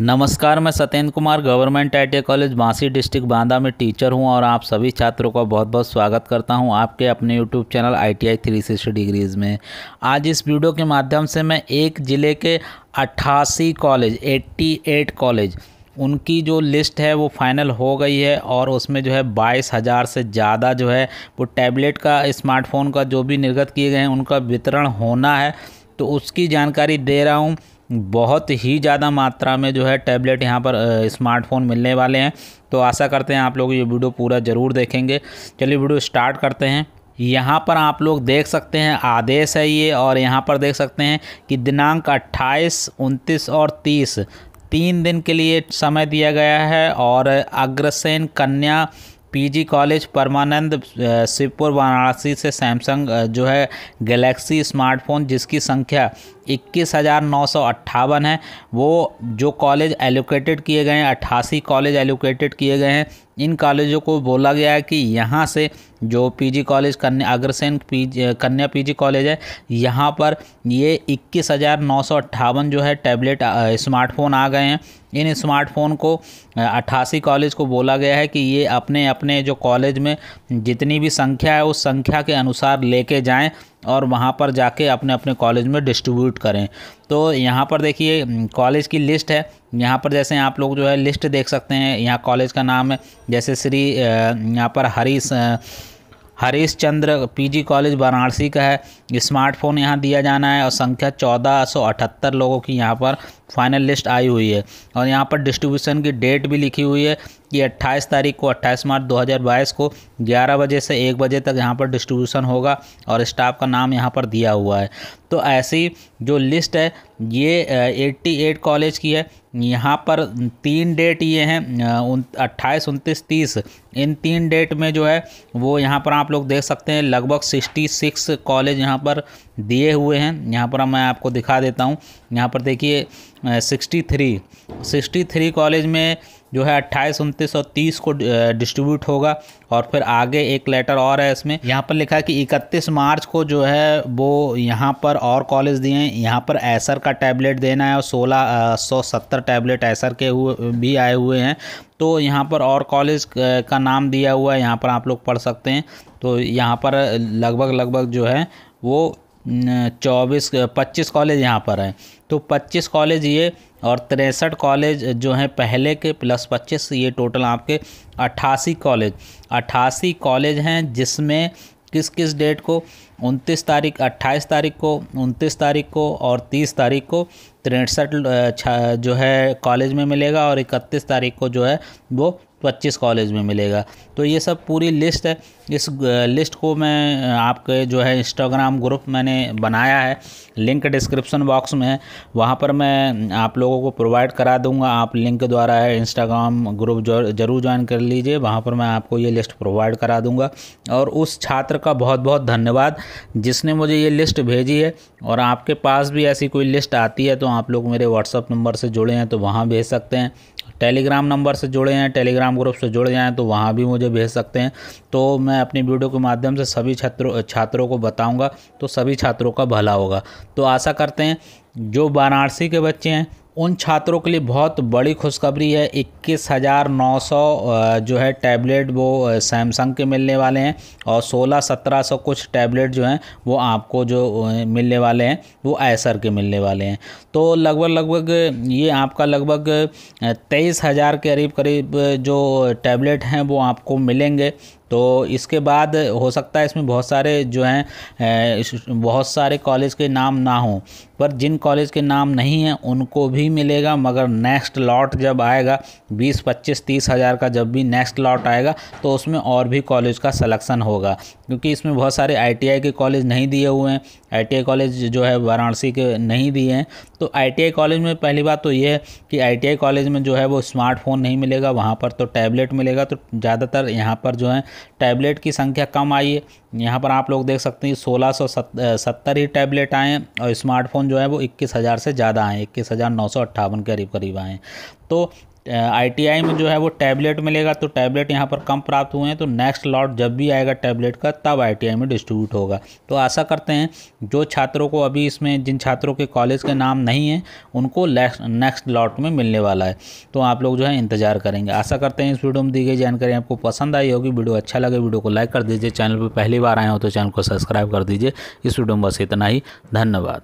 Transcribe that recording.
नमस्कार मैं Satyendra Kumar government I T college Bansi district Banda में टीचर हूं और आप सभी छात्रों का बहुत बहुत स्वागत करता हूं आपके अपने YouTube channel I T I three sixty degrees में आज इस वीडियो के माध्यम से मैं एक ज़िले के अट्ठासी कॉलेज एट्टी एट कॉलेज उनकी जो लिस्ट है वो फाइनल हो गई है और उसमें जो है बाईस हज़ार से ज़्यादा जो है वो टैबलेट का स्मार्टफ़ोन का जो भी निर्गत किए गए हैं उनका वितरण होना है तो उसकी जानकारी दे रहा हूँ बहुत ही ज़्यादा मात्रा में जो है टैबलेट यहाँ पर स्मार्टफोन मिलने वाले हैं तो आशा करते हैं आप लोग ये वीडियो पूरा ज़रूर देखेंगे चलिए वीडियो स्टार्ट करते हैं यहाँ पर आप लोग देख सकते हैं आदेश है ये और यहाँ पर देख सकते हैं कि दिनांक 28, 29 और 30 तीन दिन के लिए समय दिया गया है और अग्रसेन कन्या पीजी कॉलेज परमानंद शिवपुर वाराणसी से सैमसंग जो है गैलेक्सी स्मार्टफोन जिसकी संख्या इक्कीस हज़ार नौ सौ अट्ठावन है वो जो कॉलेज एलोकेटेड किए गए हैं अट्ठासी कॉलेज एलोकेटेड किए गए हैं इन कॉलेजों को बोला गया है कि यहाँ से जो PG college Kanya Agrasen PG Kanya PG college है यहाँ पर ये इक्कीस हज़ार नौ सौ अट्ठावन जो है टैबलेट स्मार्टफोन आ गए हैं इन स्मार्टफोन को अट्ठासी कॉलेज को बोला गया है कि ये अपने अपने जो कॉलेज में जितनी भी संख्या है उस संख्या के अनुसार लेके जाएं और वहाँ पर जाके अपने अपने कॉलेज में डिस्ट्रीब्यूट करें तो यहाँ पर देखिए कॉलेज की लिस्ट है यहाँ पर जैसे आप लोग जो है लिस्ट देख सकते हैं यहाँ कॉलेज का नाम है जैसे श्री यहाँ पर हरीश हरीश चंद्र पीजी कॉलेज वाराणसी का है स्मार्टफोन यहाँ दिया जाना है और संख्या चौदह सौ अठहत्तर लोगों की यहाँ पर फाइनल लिस्ट आई हुई है और यहाँ पर डिस्ट्रीब्यूशन की डेट भी लिखी हुई है कि 28 तारीख को 28 मार्च 2022 को 11 बजे से 1 बजे तक यहाँ पर डिस्ट्रीब्यूशन होगा और स्टाफ का नाम यहाँ पर दिया हुआ है तो ऐसी जो लिस्ट है ये 88 कॉलेज की है यहाँ पर तीन डेट ये हैं अट्ठाईस उनतीस तीस इन तीन डेट में जो है वो यहाँ पर आप लोग देख सकते हैं लगभग सिक्सटी सिक्स कॉलेज यहाँ पर दिए हुए हैं यहाँ पर मैं आपको दिखा देता हूँ यहाँ पर देखिए sixty three sixty three college में जो है अट्ठाईस उनतीस और तीस को डिस्ट्रीब्यूट होगा और फिर आगे एक लेटर और है इसमें यहाँ पर लिखा है कि इकतीस मार्च को जो है वो यहाँ पर और कॉलेज दिए हैं यहाँ पर एसर का टैबलेट देना है और सोलह सौ सत्तर टैबलेट एसर के हुए भी आए हुए हैं तो यहाँ पर और कॉलेज का नाम दिया हुआ है यहाँ पर आप लोग पढ़ सकते हैं तो यहाँ पर लगभग लगभग जो है वो चौबीस पच्चीस कॉलेज यहाँ पर हैं तो पच्चीस कॉलेज ये और तिरसठ कॉलेज जो हैं पहले के प्लस पच्चीस ये टोटल आपके अट्ठासी कॉलेज अट्ठासी कॉलेज हैं जिसमें किस किस डेट को उनतीस तारीख अट्ठाईस तारीख को उनतीस तारीख को और तीस तारीख को तिरसठ जो है कॉलेज में मिलेगा और इकतीस तारीख को जो है वो पच्चीस कॉलेज में मिलेगा तो ये सब पूरी लिस्ट है इस लिस्ट को मैं आपके जो है इंस्टाग्राम ग्रुप मैंने बनाया है लिंक डिस्क्रिप्शन बॉक्स में है वहाँ पर मैं आप लोगों को प्रोवाइड करा दूँगा आप लिंक द्वारा है इंस्टाग्राम ग्रुप जरूर ज्वाइन कर लीजिए वहाँ पर मैं आपको ये लिस्ट प्रोवाइड करा दूँगा और उस छात्र का बहुत बहुत धन्यवाद जिसने मुझे ये लिस्ट भेजी है और आपके पास भी ऐसी कोई लिस्ट आती है तो आप लोग मेरे व्हाट्सअप नंबर से जुड़े हैं तो वहाँ भेज सकते हैं टेलीग्राम नंबर से जुड़े हैं टेलीग्राम ग्रुप से जुड़ जाएँ तो वहाँ भी मुझे भेज सकते हैं तो मैं अपनी वीडियो के माध्यम से सभी छात्रों छात्रों को बताऊँगा तो सभी छात्रों का भला होगा तो आशा करते हैं जो वाराणसी के बच्चे हैं उन छात्रों के लिए बहुत बड़ी खुशखबरी है इक्कीस हज़ार नौ सौ जो है टैबलेट वो सैमसंग के मिलने वाले हैं और सोलह सत्रह सौ कुछ टैबलेट जो हैं वो आपको जो मिलने वाले हैं वो ऐसर के मिलने वाले हैं तो लगभग लगभग ये आपका लगभग तेईस हज़ार के करीब करीब जो टैबलेट हैं वो आपको मिलेंगे तो इसके बाद हो सकता है इसमें बहुत सारे जो हैं बहुत सारे कॉलेज के नाम ना हों पर जिन कॉलेज के नाम नहीं हैं उनको भी मिलेगा मगर नेक्स्ट लॉट जब आएगा बीस पच्चीस तीस हज़ार का जब भी नेक्स्ट लॉट आएगा तो उसमें और भी कॉलेज का सलेक्शन होगा क्योंकि इसमें बहुत सारे आई के कॉलेज नहीं दिए हुए हैं आई कॉलेज जो है वाराणसी के नहीं दिए हैं तो आई कॉलेज में पहली बात तो ये है कि आई कॉलेज में जो है वो स्मार्टफोन नहीं मिलेगा वहाँ पर तो टैबलेट मिलेगा तो ज़्यादातर यहाँ पर जो है टैबलेट की संख्या कम आई है यहाँ पर आप लोग देख सकते हैं सोलह सौ सत्तर ही टैबलेट आए हैं और स्मार्टफोन जो है वो इक्कीस हज़ार से ज़्यादा आए इक्कीस हज़ार नौ सौ अट्ठावन करीब करीब आए तो आईटीआई में जो है वो टैबलेट मिलेगा तो टैबलेट यहाँ पर कम प्राप्त हुए हैं तो नेक्स्ट लॉट जब भी आएगा टैबलेट का तब आईटीआई में डिस्ट्रीब्यूट होगा तो आशा करते हैं जो छात्रों को अभी इसमें जिन छात्रों के कॉलेज के नाम नहीं हैं उनको नेक्स्ट लॉट में मिलने वाला है तो आप लोग जो है इंतजार करेंगे आशा करते हैं इस वीडियो में दी गई जानकारी आपको पसंद आई होगी वीडियो अच्छा लगे वीडियो को लाइक कर दीजिए चैनल पर पहली बार आए हो तो चैनल को सब्सक्राइब कर दीजिए इस वीडियो में बस इतना ही धन्यवाद